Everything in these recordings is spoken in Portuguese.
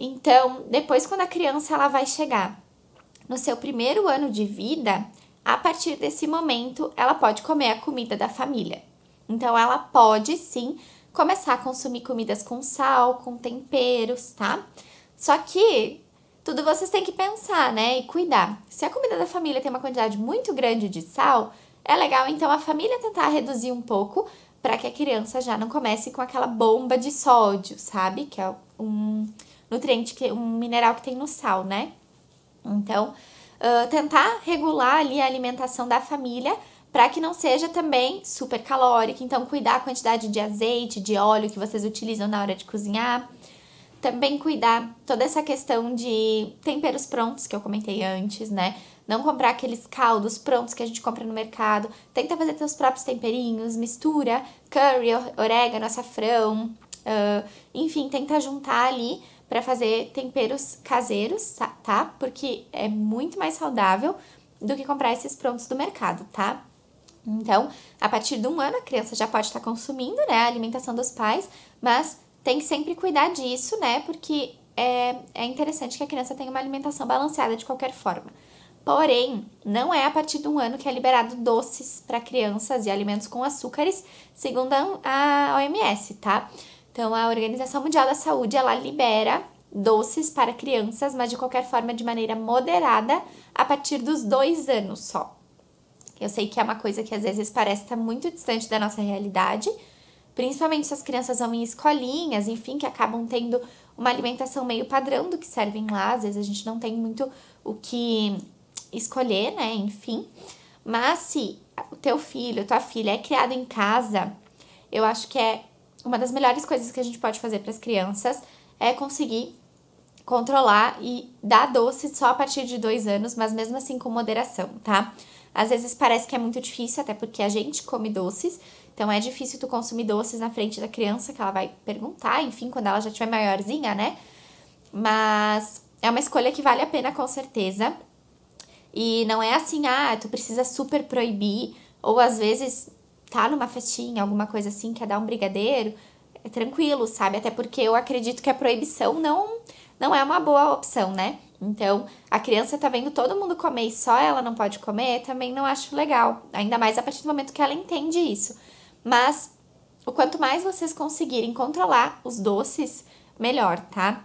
Então, depois quando a criança ela vai chegar no seu primeiro ano de vida, a partir desse momento ela pode comer a comida da família. Então, ela pode sim começar a consumir comidas com sal, com temperos, tá? Só que tudo vocês têm que pensar, né? E cuidar. Se a comida da família tem uma quantidade muito grande de sal, é legal então a família tentar reduzir um pouco para que a criança já não comece com aquela bomba de sódio, sabe? Que é um nutriente, que, um mineral que tem no sal, né? Então, uh, tentar regular ali a alimentação da família para que não seja também super calórica. Então, cuidar a quantidade de azeite, de óleo que vocês utilizam na hora de cozinhar. Também cuidar toda essa questão de temperos prontos que eu comentei antes, né? Não comprar aqueles caldos prontos que a gente compra no mercado. Tenta fazer seus próprios temperinhos, mistura curry, orégano, açafrão. Uh, enfim, tenta juntar ali para fazer temperos caseiros, tá, tá? Porque é muito mais saudável do que comprar esses prontos do mercado, tá? Então, a partir de um ano, a criança já pode estar tá consumindo né, a alimentação dos pais, mas tem que sempre cuidar disso, né? Porque é, é interessante que a criança tenha uma alimentação balanceada de qualquer forma. Porém, não é a partir de um ano que é liberado doces para crianças e alimentos com açúcares, segundo a OMS, tá? Então, a Organização Mundial da Saúde, ela libera doces para crianças, mas de qualquer forma de maneira moderada a partir dos dois anos só. Eu sei que é uma coisa que às vezes parece estar tá muito distante da nossa realidade, principalmente se as crianças vão em escolinhas, enfim, que acabam tendo uma alimentação meio padrão do que servem lá, às vezes a gente não tem muito o que escolher, né? Enfim. Mas se o teu filho, tua filha é criado em casa, eu acho que é uma das melhores coisas que a gente pode fazer para as crianças é conseguir controlar e dar doce só a partir de dois anos, mas mesmo assim com moderação, tá? Às vezes parece que é muito difícil, até porque a gente come doces, então é difícil tu consumir doces na frente da criança, que ela vai perguntar, enfim, quando ela já tiver maiorzinha, né? Mas é uma escolha que vale a pena com certeza. E não é assim, ah, tu precisa super proibir, ou às vezes tá numa festinha, alguma coisa assim, quer dar um brigadeiro, é tranquilo, sabe? Até porque eu acredito que a proibição não, não é uma boa opção, né? Então, a criança tá vendo todo mundo comer e só ela não pode comer, também não acho legal. Ainda mais a partir do momento que ela entende isso. Mas, o quanto mais vocês conseguirem controlar os doces, melhor, tá?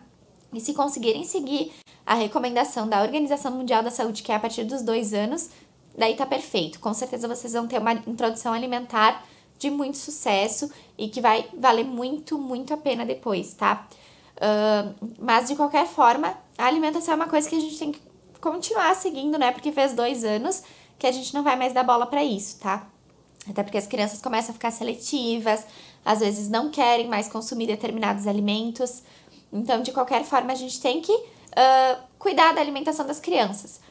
E se conseguirem seguir a recomendação da Organização Mundial da Saúde, que é a partir dos dois anos, daí tá perfeito. Com certeza vocês vão ter uma introdução alimentar de muito sucesso e que vai valer muito, muito a pena depois, tá? Uh, mas de qualquer forma, a alimentação é uma coisa que a gente tem que continuar seguindo, né? Porque fez dois anos que a gente não vai mais dar bola para isso, tá? Até porque as crianças começam a ficar seletivas, às vezes não querem mais consumir determinados alimentos. Então, de qualquer forma, a gente tem que uh, cuidar da alimentação das crianças.